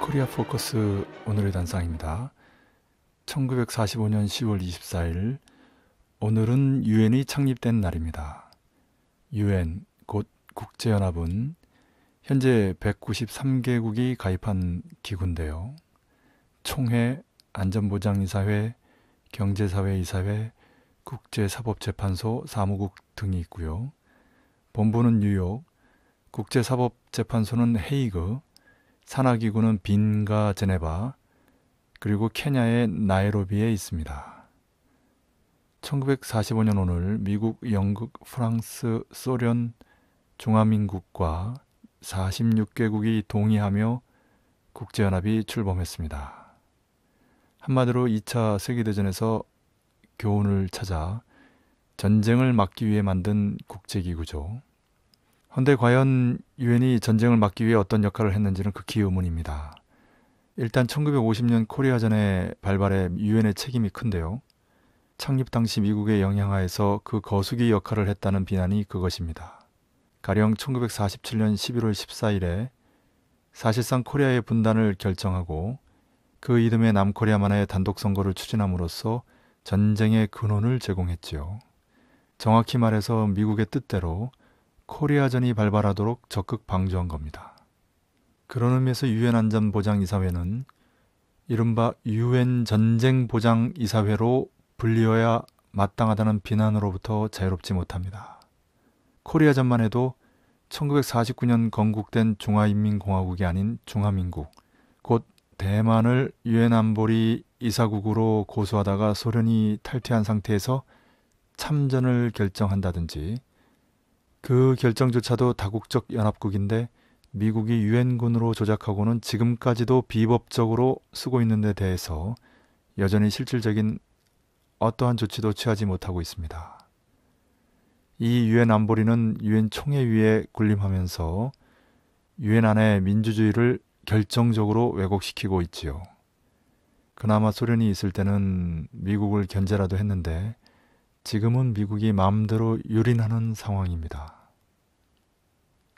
코리아 포커스 오늘의 단상입니다. 1945년 10월 24일 오늘은 유엔이 창립된 날입니다. 유엔 곧 국제연합은 현재 193개국이 가입한 기구인데요. 총회, 안전보장이사회, 경제사회이사회, 국제사법재판소 사무국 등이 있고요. 본부는 뉴욕, 국제사법재판소는 헤이그, 산하기구는 빈가 제네바, 그리고 케냐의 나이로비에 있습니다. 1945년 오늘 미국, 영국, 프랑스, 소련, 중화민국과 46개국이 동의하며 국제연합이 출범했습니다. 한마디로 2차 세계대전에서 교훈을 찾아 전쟁을 막기 위해 만든 국제기구죠. 헌데 과연 유엔이 전쟁을 막기 위해 어떤 역할을 했는지는 극히 의문입니다. 일단 1950년 코리아전의 발발에 유엔의 책임이 큰데요. 창립 당시 미국의 영향하에서 그 거수기 역할을 했다는 비난이 그것입니다. 가령 1947년 11월 14일에 사실상 코리아의 분단을 결정하고 그 이듬해 남코리아만의 단독 선거를 추진함으로써 전쟁의 근원을 제공했지요. 정확히 말해서 미국의 뜻대로 코리아전이 발발하도록 적극 방조한 겁니다. 그런 의미에서 유엔 안전보장 이사회는 이른바 유엔 전쟁 보장 이사회로 불리어야 마땅하다는 비난으로부터 자유롭지 못합니다. 코리아전만 해도 1949년 건국된 중화인민공화국이 아닌 중화민국, 대만을 유엔 안보리 이사국으로 고소하다가 소련이 탈퇴한 상태에서 참전을 결정한다든지 그 결정조차도 다국적 연합국인데 미국이 유엔군으로 조작하고는 지금까지도 비법적으로 쓰고 있는 데 대해서 여전히 실질적인 어떠한 조치도 취하지 못하고 있습니다. 이 유엔 안보리는 유엔 총회위에 군림하면서 유엔 안에 민주주의를 결정적으로 왜곡시키고 있지요. 그나마 소련이 있을 때는 미국을 견제라도 했는데 지금은 미국이 마음대로 유린하는 상황입니다.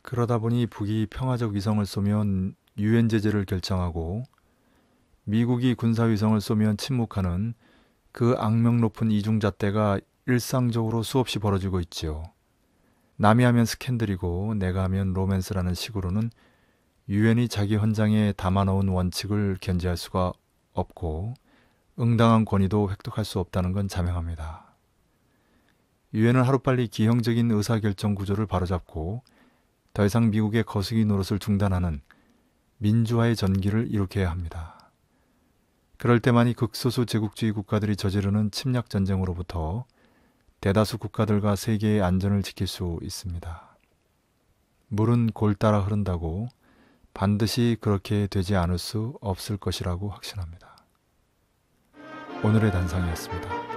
그러다 보니 북이 평화적 위성을 쏘면 유엔 제재를 결정하고 미국이 군사 위성을 쏘면 침묵하는 그 악명 높은 이중잣대가 일상적으로 수없이 벌어지고 있지요. 남이 하면 스캔들이고 내가 하면 로맨스라는 식으로는 유엔이 자기 헌장에 담아놓은 원칙을 견제할 수가 없고 응당한 권위도 획득할 수 없다는 건 자명합니다. 유엔은 하루빨리 기형적인 의사결정 구조를 바로잡고 더 이상 미국의 거수기 노릇을 중단하는 민주화의 전기를 일으켜야 합니다. 그럴 때만이 극소수 제국주의 국가들이 저지르는 침략 전쟁으로부터 대다수 국가들과 세계의 안전을 지킬 수 있습니다. 물은 골 따라 흐른다고 반드시 그렇게 되지 않을 수 없을 것이라고 확신합니다. 오늘의 단상이었습니다.